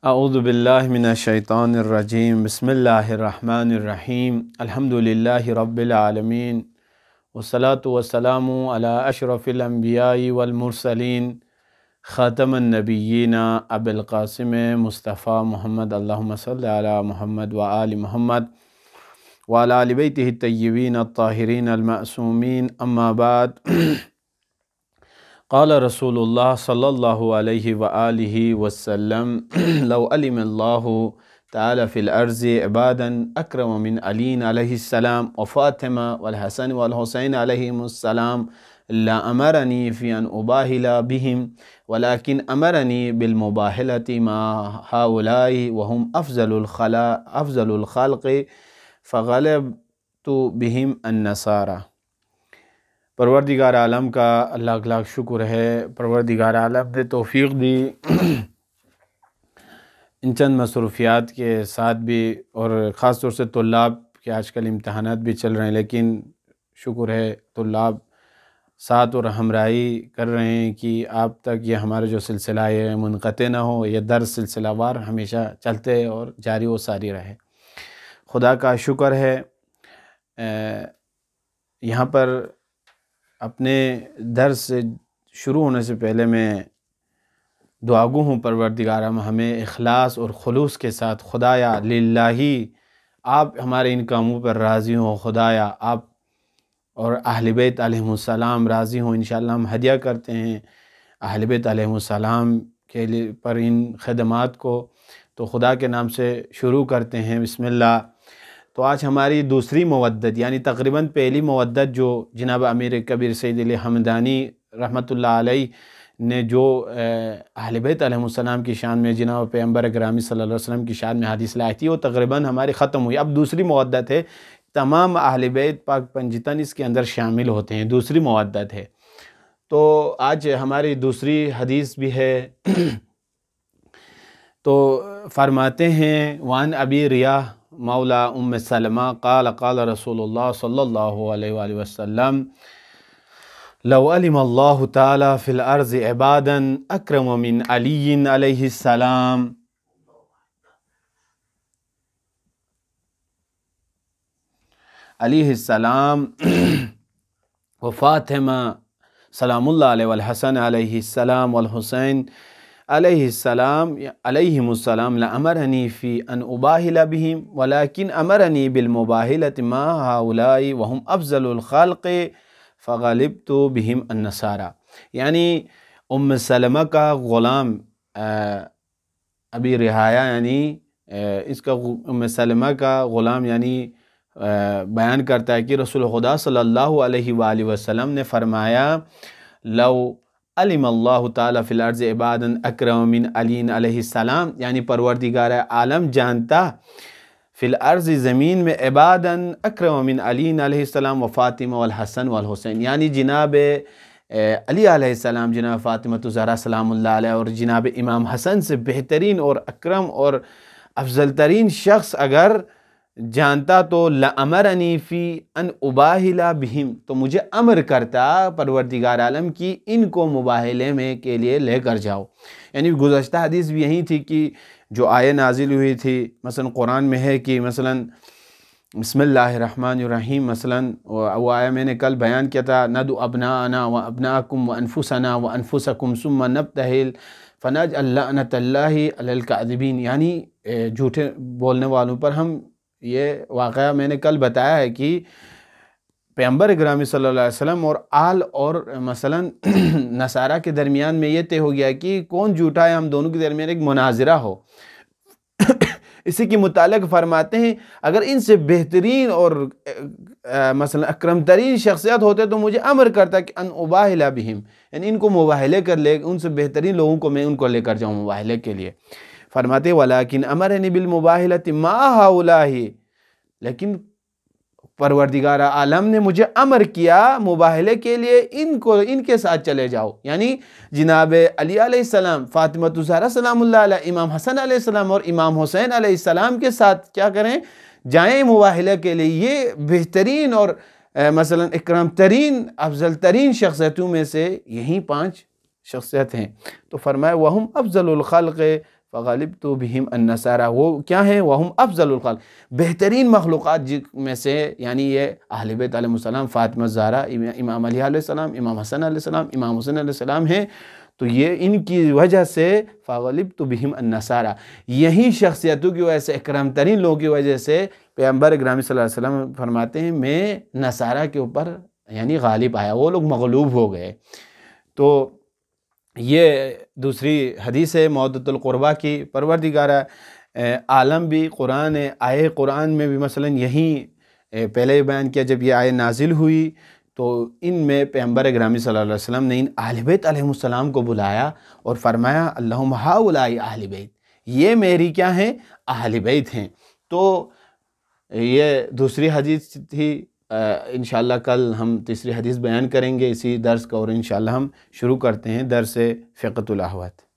أعوذ بالله من الشيطان الرجيم بسم الله الرحمن الرحيم الحمد لله رب العالمين والصلاة والسلام على أشرف الأنبياء والمرسلين خاتم النبيين أبي القاسم مصطفى محمد اللهم صل على محمد وآل محمد وعلى آل بيته الطيبين الطاهرين المأسومين أما بعد قال رسول الله صلى الله عليه وآله وسلم لو علم الله تعالى في الأرض عبادا أكرم من علينا عليه السلام وفاطمة والحسن والحسين عليهم السلام لا أمرني في أن أباهل بهم ولكن أمرني بالمباهلة مع هؤلاء وهم أفضل أفضل الخلق فغلبت بهم النصارى پروردگار عالم کا اللہ شکر ہے پروردگار عالم نے توفیق دی ان چند مصروفیات کے ساتھ بھی اور خاص طور سے طلاب کے آج کل امتحانات بھی چل رہے ہیں لیکن شکر ہے طلاب ساتھ اور ہمراہی کر رہے ہیں کہ آپ تک یہ ہمارا جو سلسلہ ہے منقطع نہ ہو یہ در سلسلہ وار ہمیشہ چلتے اور جاری و ساری رہے خدا کا شکر ہے یہاں پر اپنے در سے شروع ہونے سے پہلے میں دعاگو ہوں پروردگارہ ہمیں اخلاص اور خلوص کے ساتھ خدایہ للہی آپ ہمارے ان کاموں پر راضی ہوں خدایہ آپ اور اہل بیت علیہ السلام راضی ہوں انشاءاللہ ہم ہدیہ کرتے ہیں اہل بیت علیہ السلام کے لیے پر ان خدمات کو تو خدا کے نام سے شروع کرتے ہیں بسم اللہ تو آج ہماری دوسری مودت یعنی تقریباً پہلی مودت جو جناب امیر کبیر سید حمدانی رحمۃ اللہ علیہ نے جو اہل بیت علیہ السلام کی شان میں جناب پیمبر اگرامی صلی اللہ علیہ وسلم کی شان میں حدیث لائی تھی وہ تقریباً ہماری ختم ہوئی اب دوسری مودد ہے تمام اہل بیت پاک پنجتن اس کے اندر شامل ہوتے ہیں دوسری مودد ہے تو آج ہماری دوسری حدیث بھی ہے تو فرماتے ہیں وان ابی ریاح مولى أم سلمة قال قال رسول الله صلى الله عليه وآله وسلم لو علم الله تعالى في الأرض عبادا أكرم من علي عليه السلام عليه السلام وفاطمة سلام الله عليه والحسن عليه السلام والحسين عليه السلام عليهم السلام لا أمرني في أن أباهل بهم ولكن أمرني بالمباهلة مع هؤلاء وهم أفضل الخلق فغلبت بهم النصارى يعني أم سلمة کا غلام آه، أبي رهايا يعني آه، اس کا ام سلمة کا غلام يعني آه، بیان کرتا ہے کہ رسول خدا صلی اللہ علیہ وآلہ وسلم نے فرمایا لو علم اللہ تعالیٰ فی الارض عباد اکرم من علین علیہ السلام یعنی پروردگار عالم جانتا فی الارض زمین میں عباد اکرم من علین علیہ السلام و فاطمہ والحسن والحسین یعنی جناب علی علیہ السلام جناب فاطمہ تزارہ سلام اللہ علیہ اور جناب امام حسن سے بہترین اور اکرم اور افضل ترین شخص اگر جانتا تو لمر انیفی ان اباہلا بہم تو مجھے امر کرتا پروردگار عالم کی ان کو مباہلے میں کے لیے لے کر جاؤ یعنی گزشتہ حدیث بھی یہی تھی کہ جو آئے نازل ہوئی تھی مثلا قرآن میں ہے کہ مثلا بسم اللہ الرحمن الرحیم مثلا وہ آیا میں نے کل بیان کیا تھا ند و ابناکم و انفسنا و انفسکم سم ثم و نب اللہ علی القعذبین یعنی جھوٹے بولنے والوں پر ہم یہ واقعہ میں نے کل بتایا ہے کہ پیمبر اگرامی صلی اللہ علیہ وسلم اور آل اور مثلا نصارہ کے درمیان میں یہ طے ہو گیا کہ کون جھوٹا ہے ہم دونوں کے درمیان ایک مناظرہ ہو اسی کے متعلق فرماتے ہیں اگر ان سے بہترین اور مثلا اکرم ترین شخصیت ہوتے تو مجھے امر کرتا کہ ان اباہلا بہم یعنی ان کو مباہلے کر لے ان سے بہترین لوگوں کو میں ان کو لے کر جاؤں مباہلے کے لیے فرماتے ہیں وَلَاكِنْ امر بِالْمُبَاهِلَةِ مَا تماء اللہ لیکن پروردگار عالم نے مجھے امر کیا مباہلے کے لیے ان کو ان کے ساتھ چلے جاؤ یعنی جناب علی علیہ السلام فاطمہ فاطمۃ سلام اللہ علیہ امام حسن علیہ السلام اور امام حسین علیہ السلام کے ساتھ کیا کریں جائیں مباہلے کے لیے یہ بہترین اور مثلا اکرام ترین افضل ترین شخصیتوں میں سے یہیں پانچ شخصیت ہیں تو فرمائے وَهُمْ افضل الخلق فغالب تو بہم النصارہ وہ کیا ہیں وہ افضل الخل بہترین مخلوقات میں سے یعنی یہ بیت علیہ السلام فاطمہ زہرہ امام علیہ علیہ السلام امام حسن علیہ السلام امام حسین علیہ السلام ہیں تو یہ ان کی وجہ سے فغالب تو بہم النصارہ یہی شخصیتوں کی وجہ سے اکرام ترین لوگوں کی وجہ سے پیغمبر اگرامی صلی اللہ علیہ السلام فرماتے ہیں میں نصارہ کے اوپر یعنی غالب آیا وہ لوگ مغلوب ہو گئے تو یہ دوسری حدیث ہے معدۃ القربہ کی پروردگارہ عالم بھی قرآن آئے قرآن میں بھی مثلا یہیں پہلے بیان کیا جب یہ آئے نازل ہوئی تو ان میں پیمبر اگرامی صلی اللہ علیہ وسلم نے ان بیت علیہ السلام کو بلایا اور فرمایا اللہم ہاولائی آہل بیت یہ میری کیا ہیں اہل بیت ہیں تو یہ دوسری حدیث تھی انشاءاللہ کل ہم تیسری حدیث بیان کریں گے اسی درس کا اور انشاءاللہ ہم شروع کرتے ہیں درس فقط الاحوات